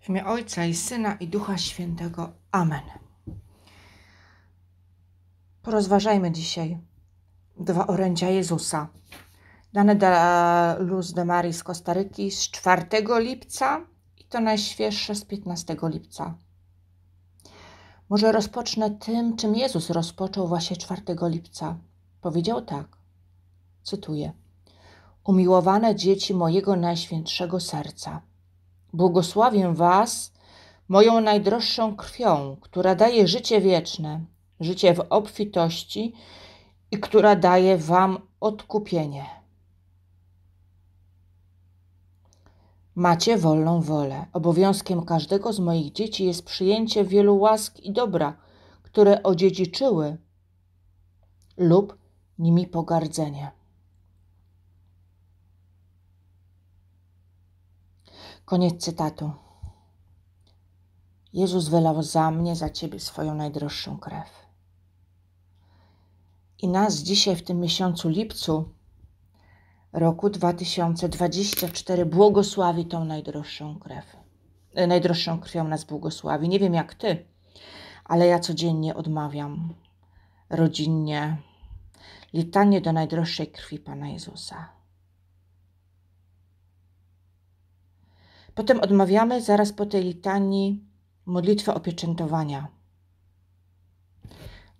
W imię Ojca i Syna i Ducha Świętego. Amen. Porozważajmy dzisiaj dwa orędzia Jezusa. Dane dla Luz de Marii z Kostaryki z 4 lipca i to najświeższe z 15 lipca. Może rozpocznę tym, czym Jezus rozpoczął właśnie 4 lipca. Powiedział tak, cytuję, Umiłowane dzieci mojego najświętszego serca – Błogosławię Was moją najdroższą krwią, która daje życie wieczne, życie w obfitości i która daje Wam odkupienie. Macie wolną wolę. Obowiązkiem każdego z moich dzieci jest przyjęcie wielu łask i dobra, które odziedziczyły lub nimi pogardzenie. Koniec cytatu. Jezus wylał za mnie, za ciebie swoją najdroższą krew. I nas dzisiaj w tym miesiącu lipcu roku 2024 błogosławi tą najdroższą krew. E, najdroższą krwią nas błogosławi. Nie wiem jak ty, ale ja codziennie odmawiam rodzinnie litanie do najdroższej krwi Pana Jezusa. Potem odmawiamy zaraz po tej litanii modlitwę opieczętowania.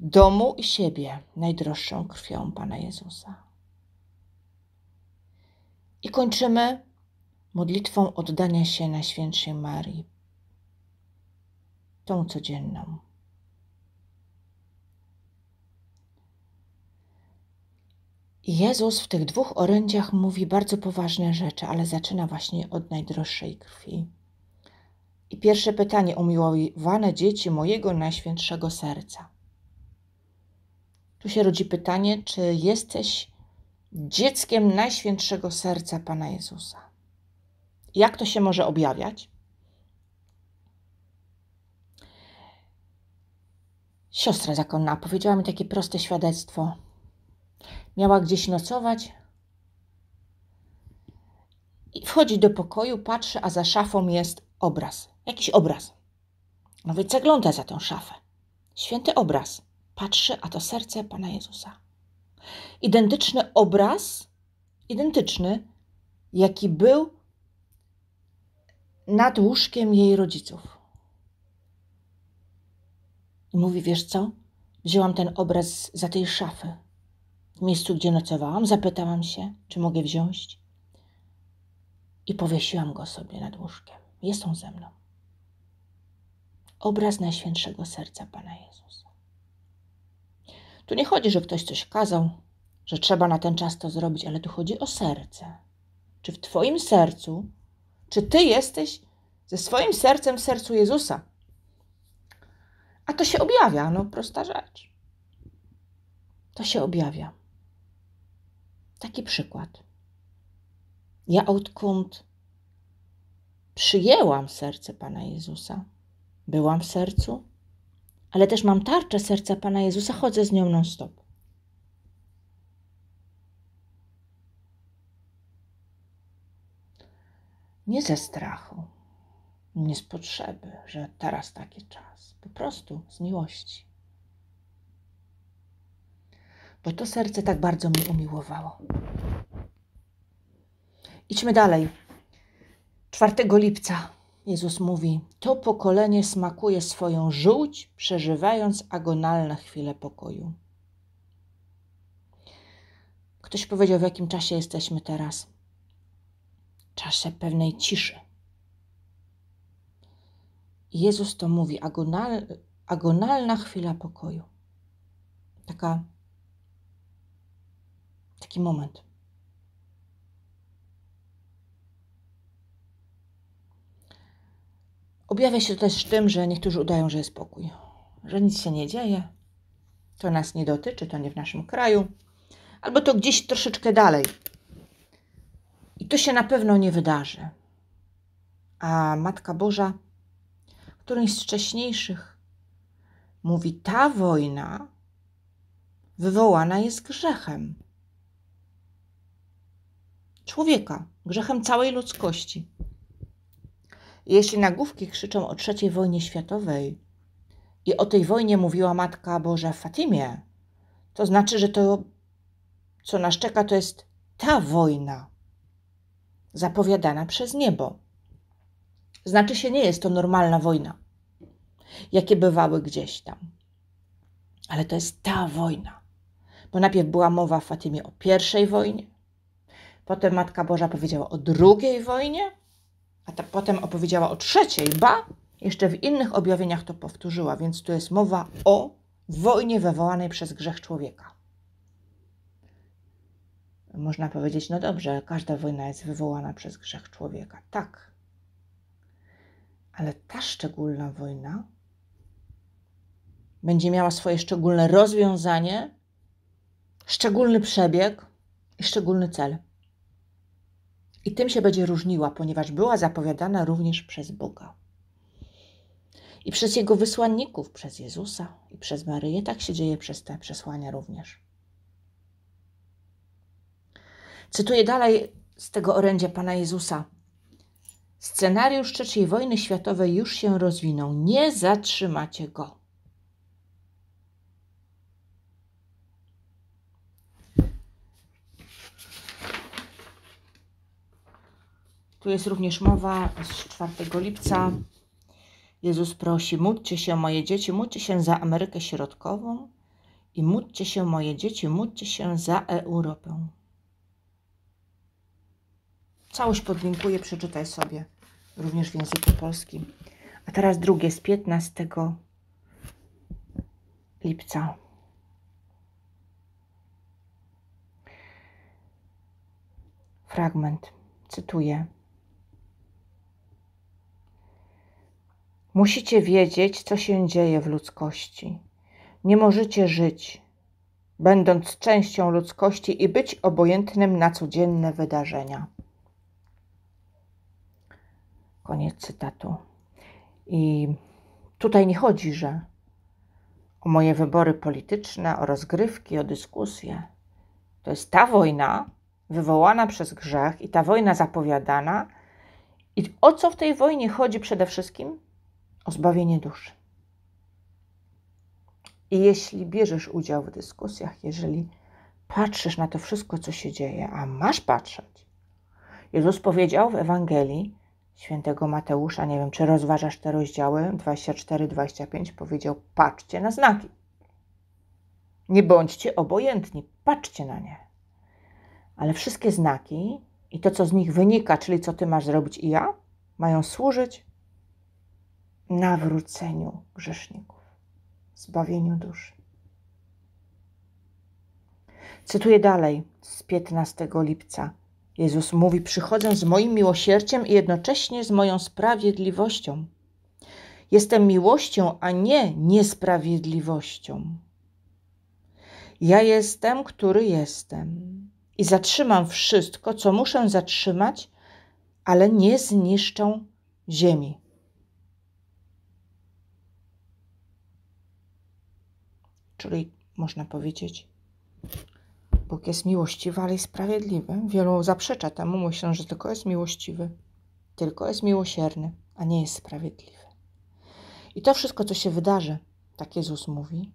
Domu i siebie najdroższą krwią Pana Jezusa. I kończymy modlitwą oddania się na Świętszej Marii, tą codzienną. Jezus w tych dwóch orędziach mówi bardzo poważne rzeczy, ale zaczyna właśnie od najdroższej krwi. I pierwsze pytanie: Umiłowane dzieci mojego najświętszego serca. Tu się rodzi pytanie, czy jesteś dzieckiem najświętszego serca Pana Jezusa? Jak to się może objawiać? Siostra zakonna powiedziała mi takie proste świadectwo miała gdzieś nocować. I wchodzi do pokoju, patrzy, a za szafą jest obraz. Jakiś obraz. No więc zagląda za tą szafę. Święty obraz. Patrzy, a to serce Pana Jezusa. Identyczny obraz, identyczny, jaki był nad łóżkiem jej rodziców. I mówi, wiesz co? Wzięłam ten obraz za tej szafy w miejscu, gdzie nocowałam, zapytałam się, czy mogę wziąć i powiesiłam go sobie nad łóżkiem. Jest on ze mną. Obraz Najświętszego Serca Pana Jezusa. Tu nie chodzi, że ktoś coś kazał, że trzeba na ten czas to zrobić, ale tu chodzi o serce. Czy w Twoim sercu, czy Ty jesteś ze swoim sercem w sercu Jezusa? A to się objawia, no prosta rzecz. To się objawia. Taki przykład. Ja odkąd przyjęłam serce Pana Jezusa, byłam w sercu, ale też mam tarczę serca Pana Jezusa, chodzę z nią non-stop. Nie ze strachu, nie z potrzeby, że teraz taki czas, po prostu z miłości bo to serce tak bardzo mnie umiłowało. Idźmy dalej. 4 lipca Jezus mówi: To pokolenie smakuje swoją żółć, przeżywając agonalne chwile pokoju. Ktoś powiedział, w jakim czasie jesteśmy teraz? Czasie pewnej ciszy. I Jezus to mówi: agonal, agonalna chwila pokoju. Taka Taki moment. Objawia się to też tym, że niektórzy udają, że jest spokój, że nic się nie dzieje, to nas nie dotyczy, to nie w naszym kraju, albo to gdzieś troszeczkę dalej. I to się na pewno nie wydarzy. A Matka Boża, któryś z wcześniejszych, mówi: Ta wojna wywołana jest grzechem człowieka, grzechem całej ludzkości. Jeśli nagłówki krzyczą o III wojnie światowej i o tej wojnie mówiła Matka Boża w Fatimie, to znaczy, że to, co nas czeka, to jest ta wojna zapowiadana przez niebo. Znaczy się, nie jest to normalna wojna, jakie bywały gdzieś tam. Ale to jest ta wojna. Bo najpierw była mowa w Fatimie o pierwszej wojnie, Potem Matka Boża powiedziała o drugiej wojnie, a ta, potem opowiedziała o trzeciej, ba, jeszcze w innych objawieniach to powtórzyła, więc tu jest mowa o wojnie wywołanej przez grzech człowieka. Można powiedzieć, no dobrze, każda wojna jest wywołana przez grzech człowieka. Tak. Ale ta szczególna wojna będzie miała swoje szczególne rozwiązanie, szczególny przebieg i szczególny cel. I tym się będzie różniła, ponieważ była zapowiadana również przez Boga. I przez Jego wysłanników, przez Jezusa i przez Maryję. Tak się dzieje przez te przesłania również. Cytuję dalej z tego orędzia Pana Jezusa. Scenariusz III wojny światowej już się rozwinął. Nie zatrzymacie go. Tu jest również mowa z 4 lipca. Jezus prosi, módlcie się moje dzieci, módlcie się za Amerykę Środkową i módlcie się moje dzieci, módlcie się za Europę. Całość podlinkuję, przeczytaj sobie, również w języku polskim. A teraz drugie z 15 lipca. Fragment, cytuję. Musicie wiedzieć, co się dzieje w ludzkości. Nie możecie żyć, będąc częścią ludzkości i być obojętnym na codzienne wydarzenia. Koniec cytatu. I tutaj nie chodzi, że o moje wybory polityczne, o rozgrywki, o dyskusje. To jest ta wojna wywołana przez grzech i ta wojna zapowiadana. I o co w tej wojnie chodzi przede wszystkim? o zbawienie duszy. I jeśli bierzesz udział w dyskusjach, jeżeli patrzysz na to wszystko, co się dzieje, a masz patrzeć, Jezus powiedział w Ewangelii świętego Mateusza, nie wiem, czy rozważasz te rozdziały 24-25, powiedział: Patrzcie na znaki. Nie bądźcie obojętni, patrzcie na nie. Ale wszystkie znaki i to, co z nich wynika, czyli co ty masz zrobić i ja, mają służyć nawróceniu grzeszników, zbawieniu duszy. Cytuję dalej z 15 lipca. Jezus mówi: Przychodzę z moim miłosierdziem i jednocześnie z moją sprawiedliwością. Jestem miłością, a nie niesprawiedliwością. Ja jestem, który jestem i zatrzymam wszystko, co muszę zatrzymać, ale nie zniszczę ziemi. czyli można powiedzieć, Bóg jest miłościwy, ale i sprawiedliwy. Wielu zaprzecza temu, myślą, że tylko jest miłościwy, tylko jest miłosierny, a nie jest sprawiedliwy. I to wszystko, co się wydarzy, tak Jezus mówi,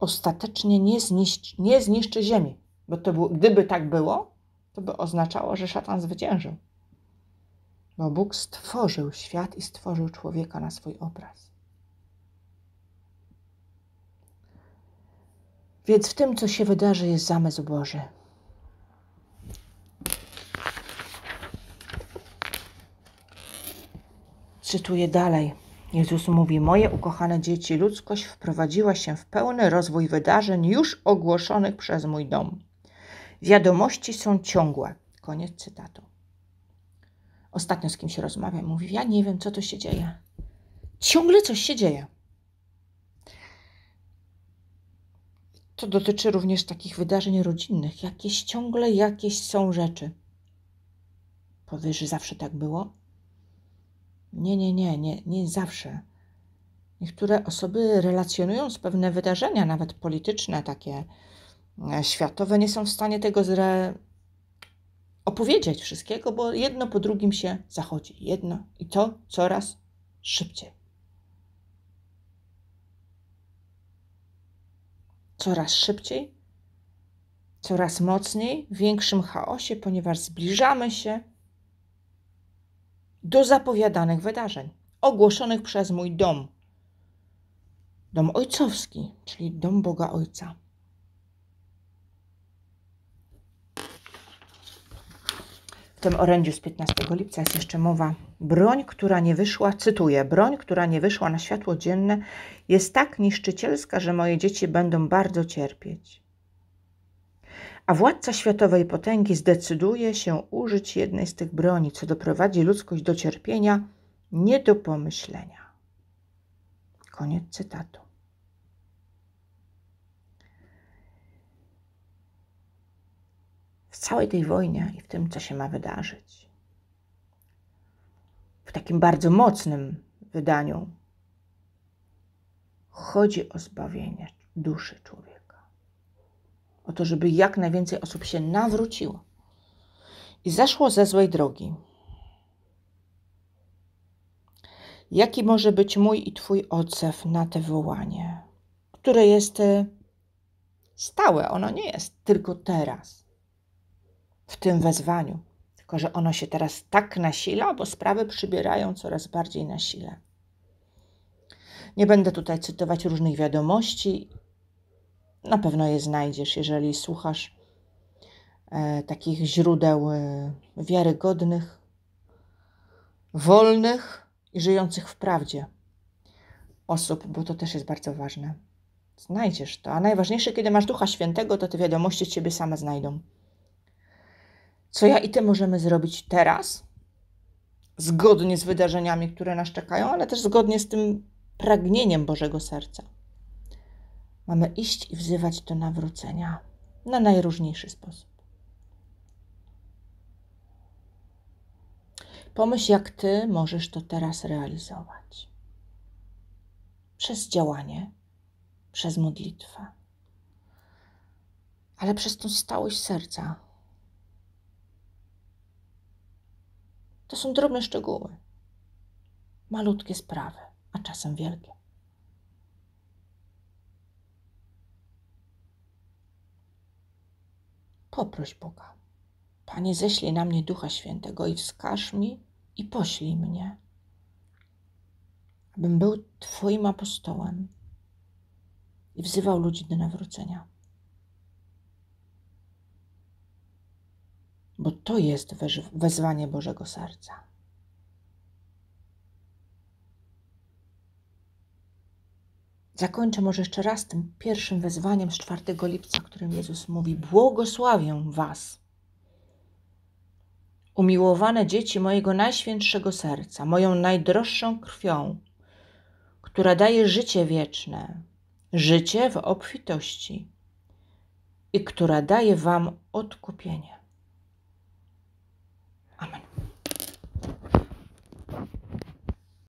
ostatecznie nie zniszczy, nie zniszczy ziemi. Bo to było, gdyby tak było, to by oznaczało, że szatan zwyciężył. Bo Bóg stworzył świat i stworzył człowieka na swój obraz. Więc w tym, co się wydarzy, jest zamysł Boży. Cytuję dalej. Jezus mówi: Moje ukochane dzieci, ludzkość wprowadziła się w pełny rozwój wydarzeń już ogłoszonych przez mój dom. Wiadomości są ciągłe. Koniec cytatu. Ostatnio z kimś rozmawiam, mówi: Ja nie wiem, co to się dzieje. Ciągle coś się dzieje. To dotyczy również takich wydarzeń rodzinnych. Jakieś ciągle jakieś są rzeczy. Powiesz, że zawsze tak było? Nie, nie, nie, nie, nie zawsze. Niektóre osoby relacjonując pewne wydarzenia, nawet polityczne, takie e, światowe, nie są w stanie tego zre... opowiedzieć wszystkiego, bo jedno po drugim się zachodzi. Jedno i to coraz szybciej. coraz szybciej, coraz mocniej, w większym chaosie, ponieważ zbliżamy się do zapowiadanych wydarzeń, ogłoszonych przez mój dom, dom ojcowski, czyli dom Boga Ojca. W tym orędziu z 15 lipca jest jeszcze mowa. Broń, która nie wyszła, cytuję, broń, która nie wyszła na światło dzienne, jest tak niszczycielska, że moje dzieci będą bardzo cierpieć. A władca światowej potęgi zdecyduje się użyć jednej z tych broni, co doprowadzi ludzkość do cierpienia nie do pomyślenia. Koniec cytatu. w całej tej wojnie i w tym, co się ma wydarzyć. W takim bardzo mocnym wydaniu chodzi o zbawienie duszy człowieka. O to, żeby jak najwięcej osób się nawróciło i zeszło ze złej drogi. Jaki może być mój i Twój odzew na te wołanie, które jest e, stałe? Ono nie jest tylko teraz w tym wezwaniu. Tylko, że ono się teraz tak nasila, bo sprawy przybierają coraz bardziej na sile. Nie będę tutaj cytować różnych wiadomości. Na pewno je znajdziesz, jeżeli słuchasz e, takich źródeł e, wiarygodnych, wolnych i żyjących w prawdzie osób, bo to też jest bardzo ważne. Znajdziesz to, a najważniejsze, kiedy masz Ducha Świętego, to te wiadomości ciebie same znajdą co ja i ty możemy zrobić teraz, zgodnie z wydarzeniami, które nas czekają, ale też zgodnie z tym pragnieniem Bożego Serca. Mamy iść i wzywać do nawrócenia na najróżniejszy sposób. Pomyśl, jak ty możesz to teraz realizować. Przez działanie, przez modlitwę, ale przez tą stałość serca, To są drobne szczegóły. Malutkie sprawy, a czasem wielkie. Poproś Boga. Panie, ześlij na mnie Ducha Świętego i wskaż mi i poślij mnie, abym był Twoim apostołem i wzywał ludzi do nawrócenia. bo to jest wezwanie Bożego Serca. Zakończę może jeszcze raz tym pierwszym wezwaniem z 4 lipca, którym Jezus mówi: Błogosławię Was. Umiłowane dzieci mojego najświętszego serca, moją najdroższą krwią, która daje życie wieczne, życie w obfitości i która daje Wam odkupienie. Amen.